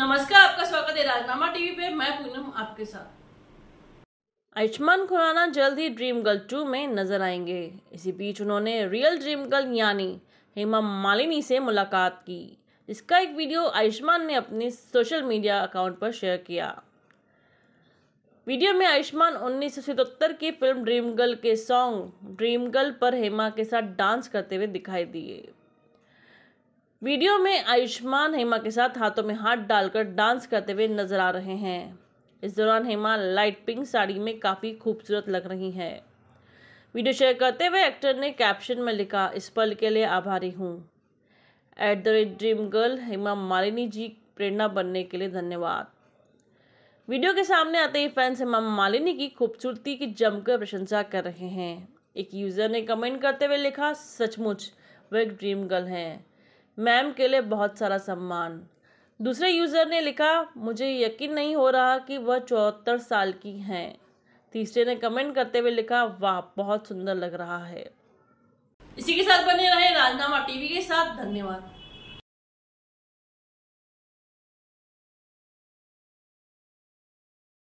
नमस्कार आपका स्वागत है राजनामा टीवी पे मैं पूनम आपके साथ आयुष्मान खुराना जल्द ही ड्रीम गर्ल टू में नजर आएंगे इसी बीच उन्होंने रियल ड्रीम गर्ल यानी हेमा मालिनी से मुलाकात की इसका एक वीडियो आयुष्मान ने अपने सोशल मीडिया अकाउंट पर शेयर किया वीडियो में आयुष्मान उन्नीस सौ की फिल्म ड्रीम गर्ल के सॉन्ग ड्रीम गर्ल पर हेमा के साथ डांस करते हुए दिखाई दिए वीडियो में आयुष्मान हेमा के साथ हाथों में हाथ डालकर डांस करते हुए नजर आ रहे हैं इस दौरान हेमा लाइट पिंक साड़ी में काफ़ी खूबसूरत लग रही है वीडियो शेयर करते हुए एक्टर ने कैप्शन में लिखा इस पल के लिए आभारी हूँ at the rate dream girl Hema Malini ji प्रेरणा बनने के लिए धन्यवाद वीडियो के सामने आते ही फैंस हेमा मालिनी की खूबसूरती की जमकर प्रशंसा कर रहे हैं एक यूज़र ने कमेंट करते हुए लिखा सचमुच वह एक ड्रीम गर्ल हैं मैम के लिए बहुत सारा सम्मान दूसरे यूज़र ने लिखा मुझे यकीन नहीं हो रहा कि वह चौहत्तर साल की हैं तीसरे ने कमेंट करते हुए लिखा वाह बहुत सुंदर लग रहा है इसी के साथ बने रहे राजनामा टीवी के साथ धन्यवाद